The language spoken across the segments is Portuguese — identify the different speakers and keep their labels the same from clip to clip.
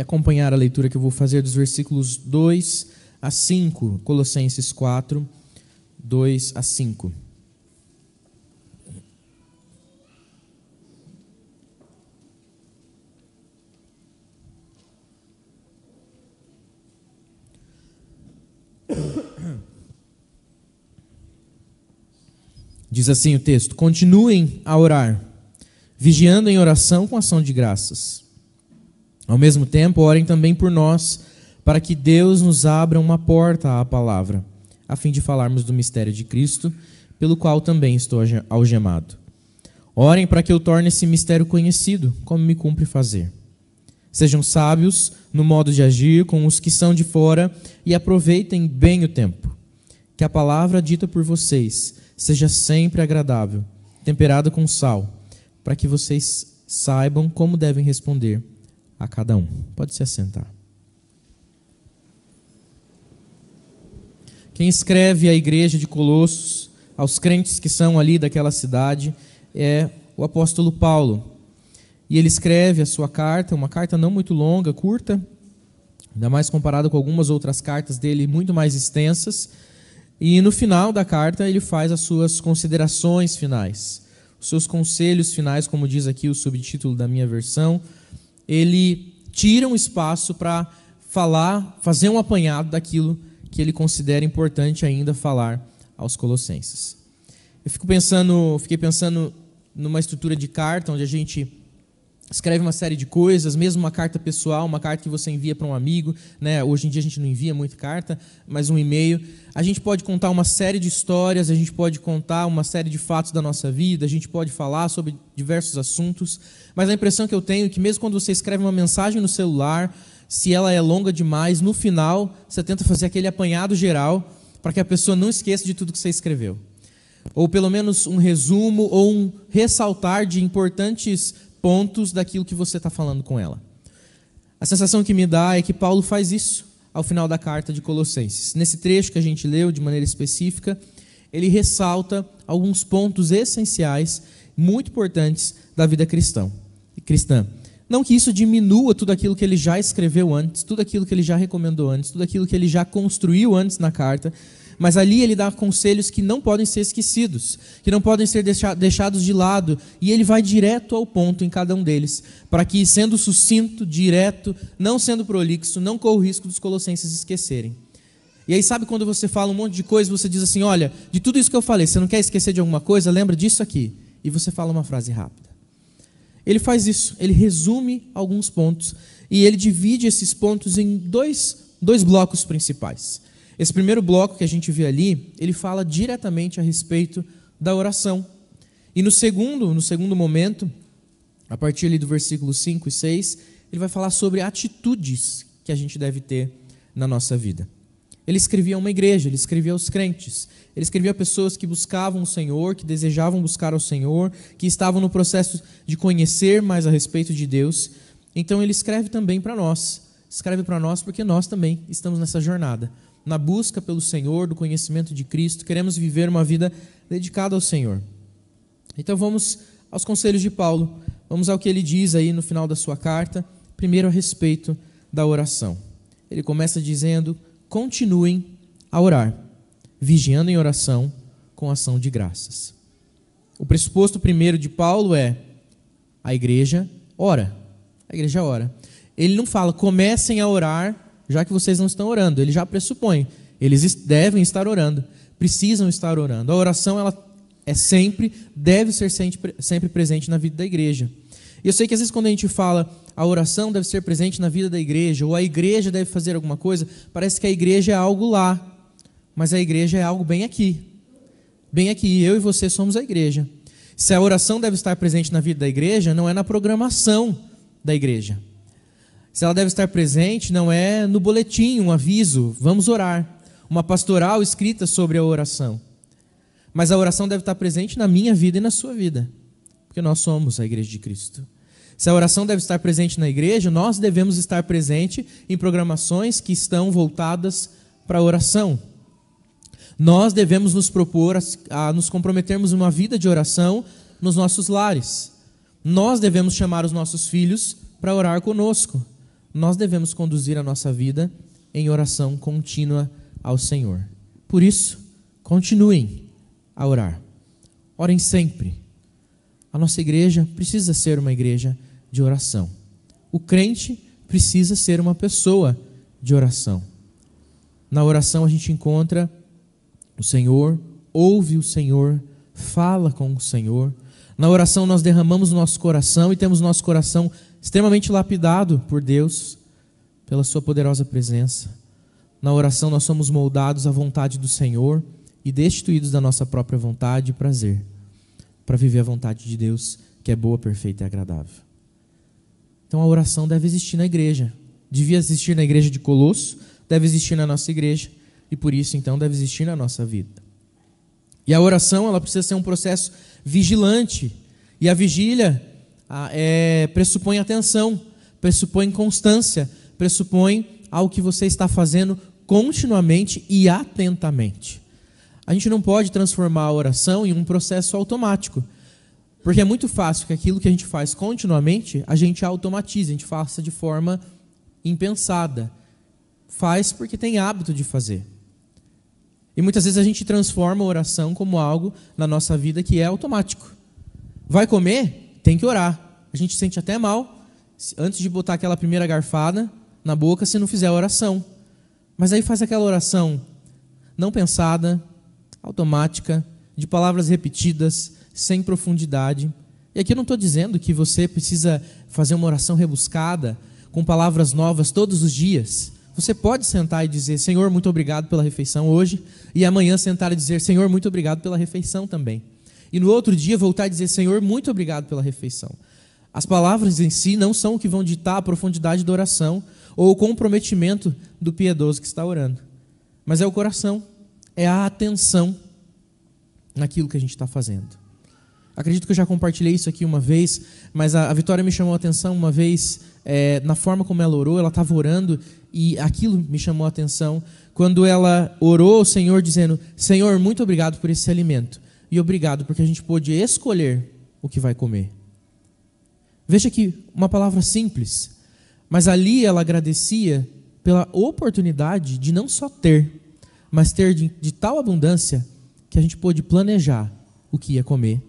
Speaker 1: acompanhar a leitura que eu vou fazer dos versículos 2 a 5, Colossenses 4, 2 a 5. Diz assim o texto: continuem a orar, vigiando em oração com ação de graças. Ao mesmo tempo, orem também por nós, para que Deus nos abra uma porta à palavra, a fim de falarmos do mistério de Cristo, pelo qual também estou algemado. Orem para que eu torne esse mistério conhecido, como me cumpre fazer. Sejam sábios no modo de agir com os que são de fora e aproveitem bem o tempo. Que a palavra dita por vocês seja sempre agradável, temperada com sal, para que vocês saibam como devem responder a cada um. Pode se assentar. Quem escreve à igreja de Colossos, aos crentes que são ali daquela cidade, é o apóstolo Paulo. E ele escreve a sua carta, uma carta não muito longa, curta, ainda mais comparada com algumas outras cartas dele muito mais extensas. E no final da carta ele faz as suas considerações finais, os seus conselhos finais, como diz aqui o subtítulo da minha versão, ele tira um espaço para falar, fazer um apanhado daquilo que ele considera importante ainda falar aos colossenses. Eu fico pensando, fiquei pensando numa estrutura de carta onde a gente escreve uma série de coisas, mesmo uma carta pessoal, uma carta que você envia para um amigo, né? Hoje em dia a gente não envia muita carta, mas um e-mail. A gente pode contar uma série de histórias, a gente pode contar uma série de fatos da nossa vida, a gente pode falar sobre diversos assuntos, mas a impressão que eu tenho é que mesmo quando você escreve uma mensagem no celular, se ela é longa demais, no final você tenta fazer aquele apanhado geral para que a pessoa não esqueça de tudo que você escreveu. Ou pelo menos um resumo ou um ressaltar de importantes pontos daquilo que você está falando com ela. A sensação que me dá é que Paulo faz isso ao final da carta de Colossenses. Nesse trecho que a gente leu de maneira específica, ele ressalta alguns pontos essenciais, muito importantes da vida cristã. cristã. Não que isso diminua tudo aquilo que ele já escreveu antes, tudo aquilo que ele já recomendou antes, tudo aquilo que ele já construiu antes na carta, mas ali ele dá conselhos que não podem ser esquecidos, que não podem ser deixados de lado, e ele vai direto ao ponto em cada um deles, para que, sendo sucinto, direto, não sendo prolixo, não corra o risco dos colossenses esquecerem. E aí, sabe quando você fala um monte de coisa, você diz assim: olha, de tudo isso que eu falei, você não quer esquecer de alguma coisa? Lembra disso aqui. E você fala uma frase rápida. Ele faz isso, ele resume alguns pontos e ele divide esses pontos em dois, dois blocos principais. Esse primeiro bloco que a gente vê ali, ele fala diretamente a respeito da oração. E no segundo, no segundo momento, a partir ali do versículo 5 e 6, ele vai falar sobre atitudes que a gente deve ter na nossa vida. Ele escrevia a uma igreja, ele escrevia aos crentes, ele escrevia a pessoas que buscavam o Senhor, que desejavam buscar o Senhor, que estavam no processo de conhecer mais a respeito de Deus. Então ele escreve também para nós escreve para nós, porque nós também estamos nessa jornada. Na busca pelo Senhor, do conhecimento de Cristo, queremos viver uma vida dedicada ao Senhor. Então vamos aos conselhos de Paulo, vamos ao que ele diz aí no final da sua carta, primeiro a respeito da oração. Ele começa dizendo: continuem a orar, vigiando em oração com ação de graças. O pressuposto primeiro de Paulo é: a igreja ora. A igreja ora ele não fala comecem a orar, já que vocês não estão orando. Ele já pressupõe. Eles devem estar orando, precisam estar orando. A oração ela é sempre, deve ser sempre presente na vida da igreja. E eu sei que às vezes quando a gente fala a oração deve ser presente na vida da igreja, ou a igreja deve fazer alguma coisa, parece que a igreja é algo lá, mas a igreja é algo bem aqui. Bem aqui, eu e você somos a igreja. Se a oração deve estar presente na vida da igreja, não é na programação da igreja. Se ela deve estar presente, não é no boletim, um aviso, vamos orar, uma pastoral escrita sobre a oração. Mas a oração deve estar presente na minha vida e na sua vida, porque nós somos a igreja de Cristo. Se a oração deve estar presente na igreja, nós devemos estar presente em programações que estão voltadas para a oração. Nós devemos nos propor a, nos comprometermos uma vida de oração nos nossos lares. Nós devemos chamar os nossos filhos para orar conosco nós devemos conduzir a nossa vida em oração contínua ao Senhor. Por isso, continuem a orar. Orem sempre. A nossa igreja precisa ser uma igreja de oração. O crente precisa ser uma pessoa de oração. Na oração a gente encontra o Senhor, ouve o Senhor, fala com o Senhor. Na oração nós derramamos nosso coração e temos nosso coração extremamente lapidado por Deus, pela Sua poderosa presença. Na oração, nós somos moldados à vontade do Senhor e destituídos da nossa própria vontade e prazer, para viver a vontade de Deus, que é boa, perfeita e agradável. Então a oração deve existir na igreja. Devia existir na igreja de Colosso, deve existir na nossa igreja e por isso então deve existir na nossa vida. E a oração, ela precisa ser um processo vigilante. E a vigília ah, é, pressupõe atenção, pressupõe constância, pressupõe algo que você está fazendo continuamente e atentamente. A gente não pode transformar a oração em um processo automático. Porque é muito fácil que aquilo que a gente faz continuamente, a gente automatize, a gente faça de forma impensada. Faz porque tem hábito de fazer. E muitas vezes a gente transforma a oração como algo na nossa vida que é automático. Vai comer? tem que orar. A gente sente até mal antes de botar aquela primeira garfada na boca se não fizer a oração. Mas aí faz aquela oração não pensada, automática, de palavras repetidas, sem profundidade. E aqui eu não estou dizendo que você precisa fazer uma oração rebuscada, com palavras novas todos os dias. Você pode sentar e dizer, Senhor, muito obrigado pela refeição hoje, e amanhã sentar e dizer, Senhor, muito obrigado pela refeição também e no outro dia voltar e dizer: Senhor, muito obrigado pela refeição. As palavras em si não são o que vão ditar a profundidade da oração ou o comprometimento do piedoso que está orando, mas é o coração, é a atenção naquilo que a gente está fazendo. Acredito que eu já compartilhei isso aqui uma vez, mas a, Vitória me chamou a atenção uma vez é, na forma como ela orou, ela estava orando e aquilo me chamou a atenção quando ela orou ao Senhor dizendo: Senhor, muito obrigado por esse alimento. E obrigado porque a gente pôde escolher o que vai comer. Veja que uma palavra simples, mas ali ela agradecia pela oportunidade de não só ter, mas ter de, de tal abundância que a gente pôde planejar o que ia comer,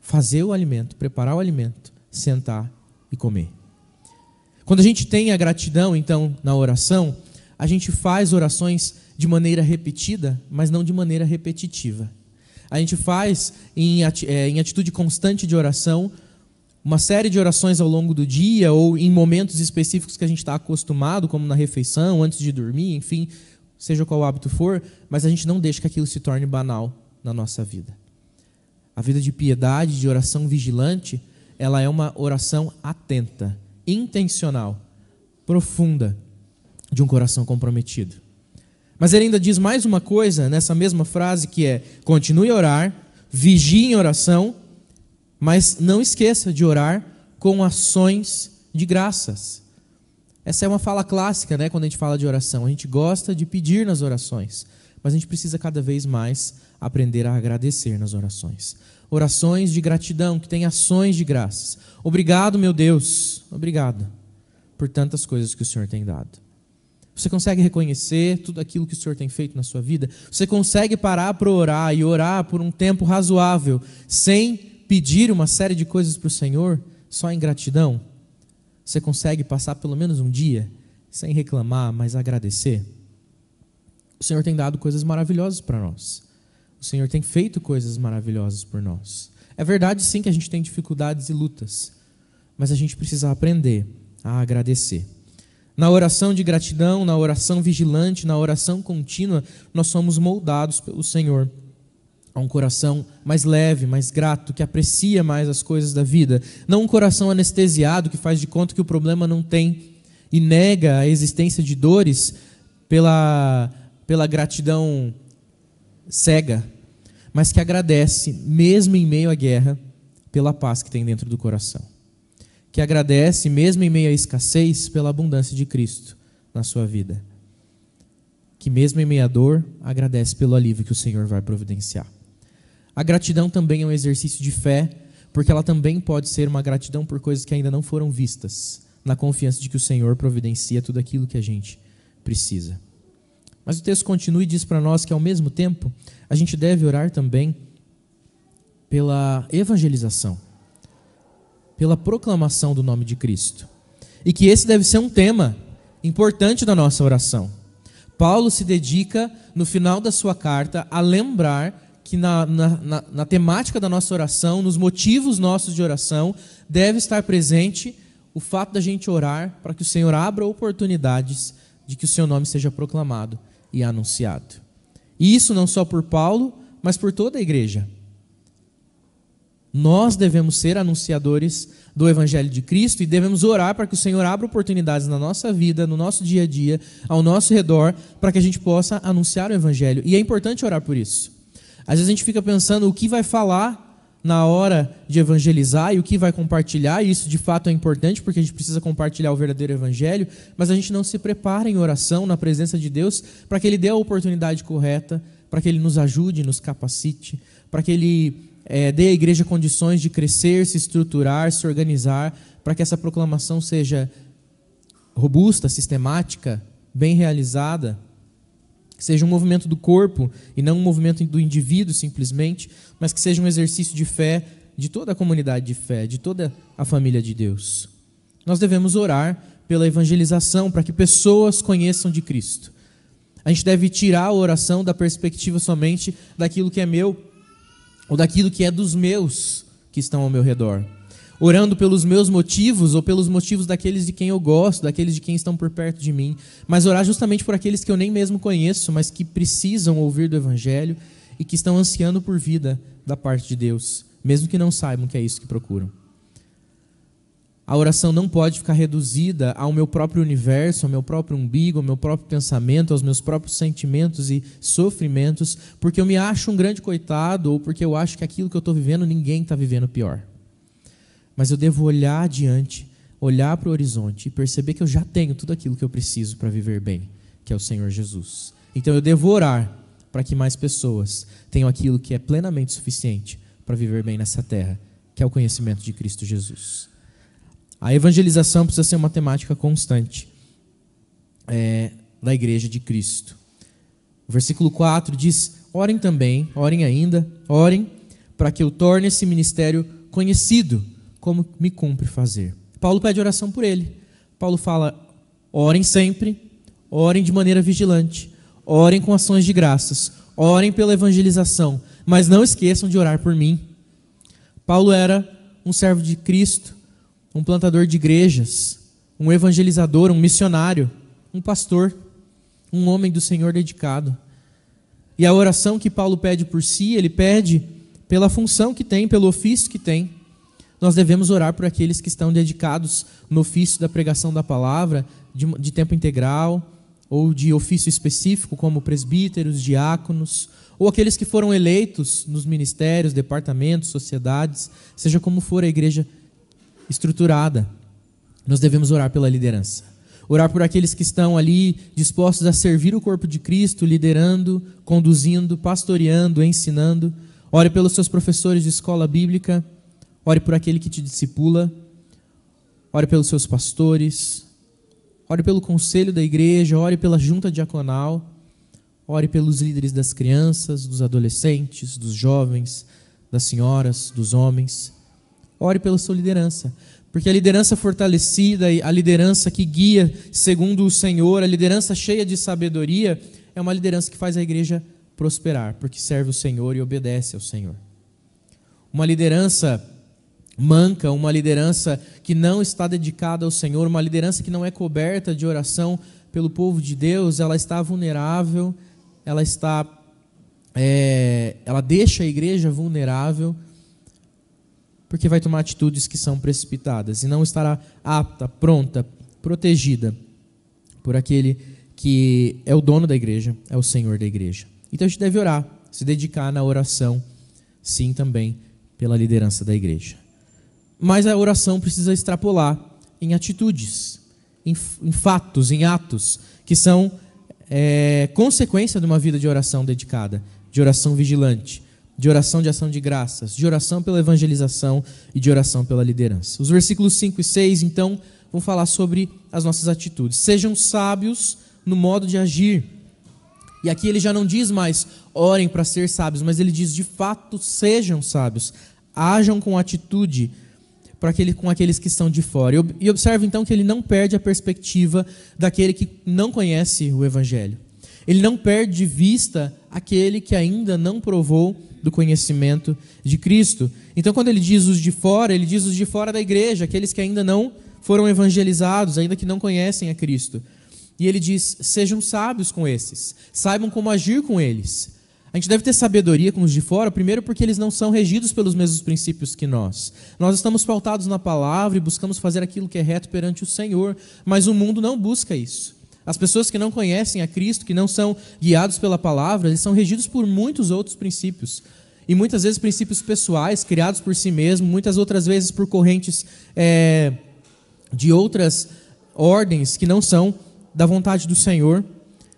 Speaker 1: fazer o alimento, preparar o alimento, sentar e comer. Quando a gente tem a gratidão, então, na oração, a gente faz orações de maneira repetida, mas não de maneira repetitiva. A gente faz em, é, em atitude constante de oração uma série de orações ao longo do dia ou em momentos específicos que a gente está acostumado, como na refeição, antes de dormir, enfim, seja qual o hábito for, mas a gente não deixa que aquilo se torne banal na nossa vida. A vida de piedade, de oração vigilante, ela é uma oração atenta, intencional, profunda, de um coração comprometido. Mas ele ainda diz mais uma coisa nessa mesma frase que é: continue a orar, vigie em oração, mas não esqueça de orar com ações de graças. Essa é uma fala clássica, né, quando a gente fala de oração. A gente gosta de pedir nas orações, mas a gente precisa cada vez mais aprender a agradecer nas orações. Orações de gratidão, que tem ações de graças. Obrigado, meu Deus. Obrigado por tantas coisas que o Senhor tem dado. Você consegue reconhecer tudo aquilo que o Senhor tem feito na sua vida? Você consegue parar para orar e orar por um tempo razoável, sem pedir uma série de coisas para o Senhor, só em gratidão? Você consegue passar pelo menos um dia sem reclamar, mas agradecer? O Senhor tem dado coisas maravilhosas para nós. O Senhor tem feito coisas maravilhosas por nós. É verdade, sim, que a gente tem dificuldades e lutas, mas a gente precisa aprender a agradecer. Na oração de gratidão, na oração vigilante, na oração contínua, nós somos moldados pelo Senhor a um coração mais leve, mais grato, que aprecia mais as coisas da vida. Não um coração anestesiado que faz de conta que o problema não tem e nega a existência de dores pela, pela gratidão cega, mas que agradece, mesmo em meio à guerra, pela paz que tem dentro do coração que agradece, mesmo em meio à escassez, pela abundância de Cristo na sua vida. Que, mesmo em meio à dor, agradece pelo alívio que o Senhor vai providenciar. A gratidão também é um exercício de fé, porque ela também pode ser uma gratidão por coisas que ainda não foram vistas, na confiança de que o Senhor providencia tudo aquilo que a gente precisa. Mas o texto continua e diz para nós que, ao mesmo tempo, a gente deve orar também pela evangelização pela proclamação do nome de Cristo. E que esse deve ser um tema importante da nossa oração. Paulo se dedica, no final da sua carta, a lembrar que na, na, na, na temática da nossa oração, nos motivos nossos de oração, deve estar presente o fato da gente orar para que o Senhor abra oportunidades de que o seu nome seja proclamado e anunciado. E isso não só por Paulo, mas por toda a igreja. Nós devemos ser anunciadores do Evangelho de Cristo e devemos orar para que o Senhor abra oportunidades na nossa vida, no nosso dia a dia, ao nosso redor, para que a gente possa anunciar o Evangelho. E é importante orar por isso. Às vezes a gente fica pensando o que vai falar na hora de evangelizar e o que vai compartilhar, e isso de fato é importante porque a gente precisa compartilhar o verdadeiro evangelho, mas a gente não se prepara em oração, na presença de Deus, para que Ele dê a oportunidade correta, para que Ele nos ajude, nos capacite, para que Ele é, dê à igreja condições de crescer, se estruturar, se organizar, para que essa proclamação seja robusta, sistemática, bem realizada, que seja um movimento do corpo e não um movimento do indivíduo simplesmente, mas que seja um exercício de fé de toda a comunidade de fé, de toda a família de Deus. Nós devemos orar pela evangelização, para que pessoas conheçam de Cristo. A gente deve tirar a oração da perspectiva somente daquilo que é meu ou daquilo que é dos meus que estão ao meu redor. Orando pelos meus motivos ou pelos motivos daqueles de quem eu gosto, daqueles de quem estão por perto de mim, mas orar justamente por aqueles que eu nem mesmo conheço, mas que precisam ouvir do Evangelho e que estão ansiando por vida da parte de Deus, mesmo que não saibam que é isso que procuram. A oração não pode ficar reduzida ao meu próprio universo, ao meu próprio umbigo, ao meu próprio pensamento, aos meus próprios sentimentos e sofrimentos, porque eu me acho um grande coitado ou porque eu acho que aquilo que eu estou vivendo ninguém está vivendo pior. Mas eu devo olhar adiante, olhar para o horizonte e perceber que eu já tenho tudo aquilo que eu preciso para viver bem, que é o Senhor Jesus. Então eu devo orar para que mais pessoas tenham aquilo que é plenamente suficiente para viver bem nessa terra, que é o conhecimento de Cristo Jesus. A evangelização precisa ser uma temática constante é, da igreja de Cristo. O versículo 4 diz: Orem também, orem ainda, orem, para que eu torne esse ministério conhecido, como me cumpre fazer. Paulo pede oração por ele. Paulo fala: orem sempre, orem de maneira vigilante, orem com ações de graças, orem pela evangelização, mas não esqueçam de orar por mim. Paulo era um servo de Cristo, um plantador de igrejas, um evangelizador, um missionário, um pastor, um homem do Senhor dedicado. E a oração que Paulo pede por si, ele pede pela função que tem, pelo ofício que tem. Nós devemos orar por aqueles que estão dedicados no ofício da pregação da palavra, de, de tempo integral, ou de ofício específico, como presbíteros, diáconos, ou aqueles que foram eleitos nos ministérios, departamentos, sociedades, seja como for a igreja estruturada. Nós devemos orar pela liderança. Orar por aqueles que estão ali dispostos a servir o corpo de Cristo, liderando, conduzindo, pastoreando, ensinando. Ore pelos seus professores de escola bíblica. Ore por aquele que te discipula. Ore pelos seus pastores. Ore pelo conselho da igreja. Ore pela junta diaconal. Ore pelos líderes das crianças, dos adolescentes, dos jovens, das senhoras, dos homens ore pela sua liderança. Porque a liderança fortalecida, e a liderança que guia segundo o Senhor, a liderança cheia de sabedoria, é uma liderança que faz a igreja prosperar, porque serve o Senhor e obedece ao Senhor. Uma liderança manca, uma liderança que não está dedicada ao Senhor, uma liderança que não é coberta de oração pelo povo de Deus, ela está vulnerável, ela está, é, ela deixa a igreja vulnerável porque vai tomar atitudes que são precipitadas e não estará apta, pronta, protegida por aquele que é o dono da igreja, é o Senhor da igreja. Então a gente deve orar, se dedicar na oração, sim, também pela liderança da igreja. Mas a oração precisa extrapolar em atitudes, em, em fatos, em atos, que são é, consequência de uma vida de oração dedicada, de oração vigilante, de oração de ação de graças, de oração pela evangelização e de oração pela liderança. Os versículos 5 e 6, então, vão falar sobre as nossas atitudes. Sejam sábios no modo de agir. E aqui ele já não diz mais orem para ser sábios, mas ele diz de fato sejam sábios, ajam com atitude para aquele, com aqueles que estão de fora. E, e observe então que ele não perde a perspectiva daquele que não conhece o evangelho. Ele não perde de vista aquele que ainda não provou do conhecimento de Cristo. Então, quando ele diz os de fora, ele diz os de fora da igreja, aqueles que ainda não foram evangelizados, ainda que não conhecem a Cristo. E ele diz: sejam sábios com esses, saibam como agir com eles. A gente deve ter sabedoria com os de fora, primeiro porque eles não são regidos pelos mesmos princípios que nós. Nós estamos pautados na palavra e buscamos fazer aquilo que é reto perante o Senhor, mas o mundo não busca isso. As pessoas que não conhecem a Cristo, que não são guiados pela palavra, eles são regidos por muitos outros princípios. E muitas vezes princípios pessoais, criados por si mesmo, muitas outras vezes por correntes é, de outras ordens que não são da vontade do Senhor.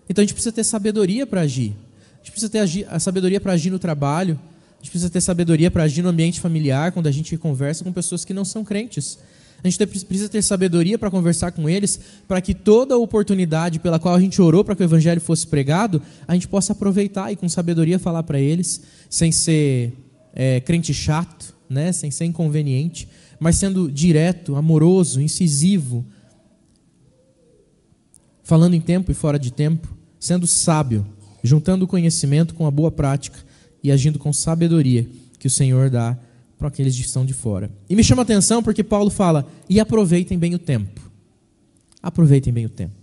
Speaker 1: Então a gente precisa ter sabedoria para agir. A gente precisa ter a sabedoria para agir no trabalho. A gente precisa ter sabedoria para agir no ambiente familiar, quando a gente conversa com pessoas que não são crentes. A gente precisa ter sabedoria para conversar com eles, para que toda oportunidade pela qual a gente orou para que o evangelho fosse pregado, a gente possa aproveitar e com sabedoria falar para eles, sem ser é, crente chato, né? sem ser inconveniente, mas sendo direto, amoroso, incisivo, falando em tempo e fora de tempo, sendo sábio, juntando o conhecimento com a boa prática e agindo com sabedoria que o Senhor dá para aqueles que estão de fora. E me chama a atenção porque Paulo fala: e aproveitem bem o tempo. Aproveitem bem o tempo.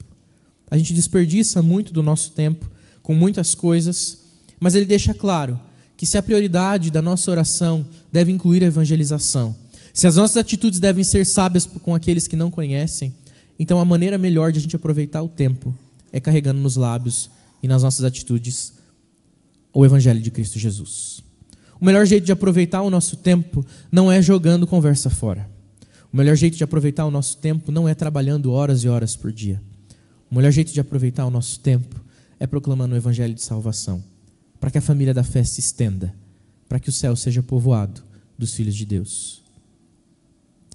Speaker 1: A gente desperdiça muito do nosso tempo com muitas coisas, mas ele deixa claro que se a prioridade da nossa oração deve incluir a evangelização, se as nossas atitudes devem ser sábias com aqueles que não conhecem, então a maneira melhor de a gente aproveitar o tempo é carregando nos lábios e nas nossas atitudes o Evangelho de Cristo Jesus. O melhor jeito de aproveitar o nosso tempo não é jogando conversa fora. O melhor jeito de aproveitar o nosso tempo não é trabalhando horas e horas por dia. O melhor jeito de aproveitar o nosso tempo é proclamando o evangelho de salvação, para que a família da fé se estenda, para que o céu seja povoado dos filhos de Deus.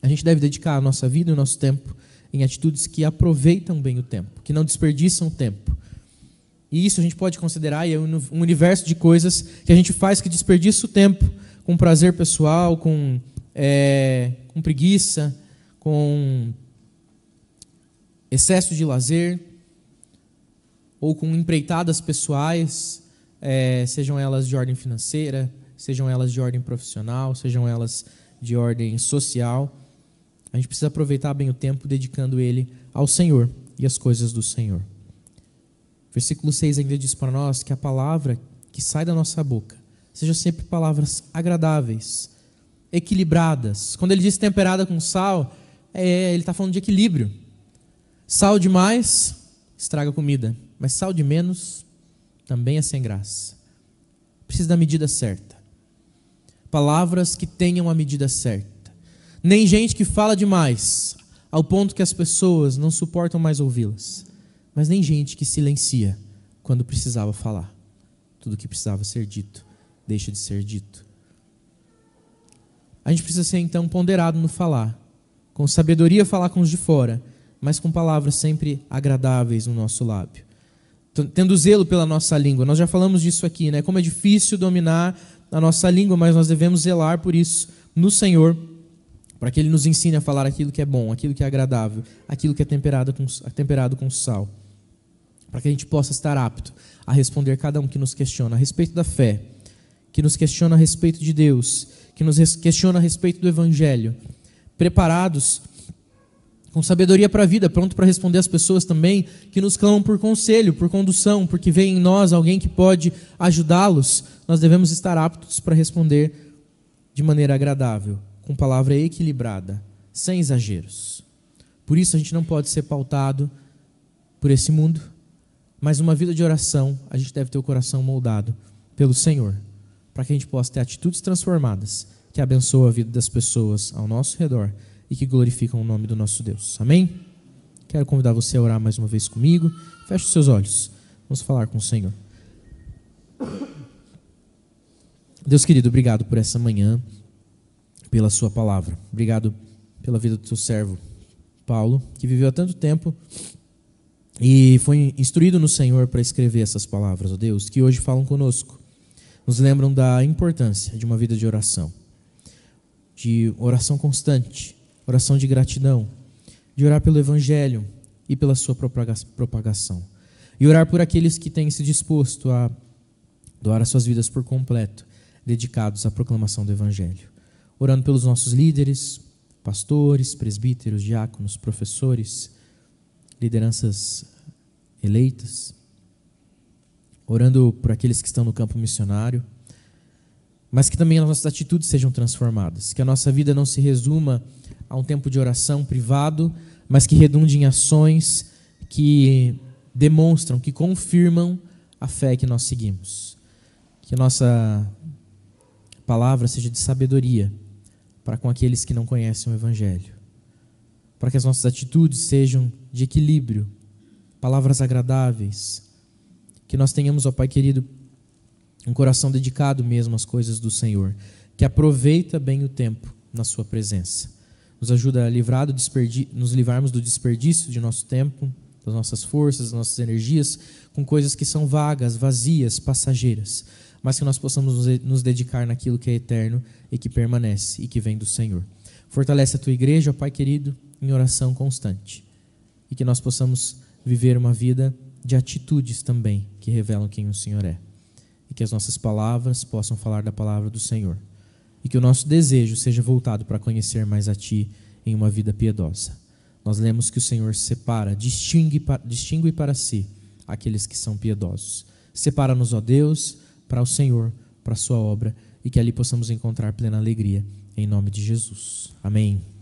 Speaker 1: A gente deve dedicar a nossa vida e o nosso tempo em atitudes que aproveitam bem o tempo, que não desperdiçam tempo, e isso a gente pode considerar é um universo de coisas que a gente faz que desperdiça o tempo com prazer pessoal, com, é, com preguiça, com excesso de lazer, ou com empreitadas pessoais, é, sejam elas de ordem financeira, sejam elas de ordem profissional, sejam elas de ordem social. A gente precisa aproveitar bem o tempo dedicando ele ao Senhor e às coisas do Senhor. Versículo 6 ainda diz para nós que a palavra que sai da nossa boca seja sempre palavras agradáveis, equilibradas. Quando ele diz temperada com sal, é, é ele está falando de equilíbrio. Sal demais estraga a comida, mas sal de menos também é sem graça. Precisa da medida certa. Palavras que tenham a medida certa. Nem gente que fala demais, ao ponto que as pessoas não suportam mais ouvi-las mas nem gente que silencia quando precisava falar. Tudo que precisava ser dito deixa de ser dito. A gente precisa ser então ponderado no falar, com sabedoria falar com os de fora, mas com palavras sempre agradáveis no nosso lábio. Tendo zelo pela nossa língua, nós já falamos disso aqui, né? Como é difícil dominar a nossa língua, mas nós devemos zelar por isso no Senhor, para que Ele nos ensine a falar aquilo que é bom, aquilo que é agradável, aquilo que é temperado com, temperado com sal para que a gente possa estar apto a responder cada um que nos questiona a respeito da fé, que nos questiona a respeito de Deus, que nos questiona a respeito do Evangelho, preparados com sabedoria para a vida, pronto para responder às pessoas também que nos clamam por conselho, por condução, porque vem em nós alguém que pode ajudá-los. Nós devemos estar aptos para responder de maneira agradável, com palavra equilibrada, sem exageros. Por isso a gente não pode ser pautado por esse mundo, mas uma vida de oração, a gente deve ter o coração moldado pelo Senhor, para que a gente possa ter atitudes transformadas que abençoam a vida das pessoas ao nosso redor e que glorificam o nome do nosso Deus. Amém? Quero convidar você a orar mais uma vez comigo. Feche os seus olhos. Vamos falar com o Senhor. Deus querido, obrigado por essa manhã, pela sua palavra. Obrigado pela vida do teu servo Paulo, que viveu há tanto tempo e foi instruído no Senhor para escrever essas palavras, ó Deus, que hoje falam conosco. Nos lembram da importância de uma vida de oração, de oração constante, oração de gratidão, de orar pelo Evangelho e pela sua propagação, e orar por aqueles que têm se disposto a doar as suas vidas por completo, dedicados à proclamação do Evangelho. Orando pelos nossos líderes, pastores, presbíteros, diáconos, professores lideranças eleitas, orando por aqueles que estão no campo missionário, mas que também as nossas atitudes sejam transformadas, que a nossa vida não se resuma a um tempo de oração privado, mas que redunde em ações que demonstram, que confirmam a fé que nós seguimos. Que a nossa palavra seja de sabedoria para com aqueles que não conhecem o Evangelho para que as nossas atitudes sejam de equilíbrio, palavras agradáveis, que nós tenhamos, ó Pai querido, um coração dedicado mesmo às coisas do Senhor, que aproveita bem o tempo na Sua presença. Nos ajuda a livrar do nos livrarmos do desperdício de nosso tempo, das nossas forças, das nossas energias, com coisas que são vagas, vazias, passageiras, mas que nós possamos nos dedicar naquilo que é eterno e que permanece e que vem do Senhor. Fortalece a tua igreja, ó Pai querido, em oração constante. E que nós possamos viver uma vida de atitudes também que revelam quem o Senhor é. E que as nossas palavras possam falar da palavra do Senhor. E que o nosso desejo seja voltado para conhecer mais a Ti em uma vida piedosa. Nós lemos que o Senhor separa, distingue, distingue para si aqueles que são piedosos. Separa-nos, ó Deus, para o Senhor, para a Sua obra, e que ali possamos encontrar plena alegria. Em nome de Jesus. Amém.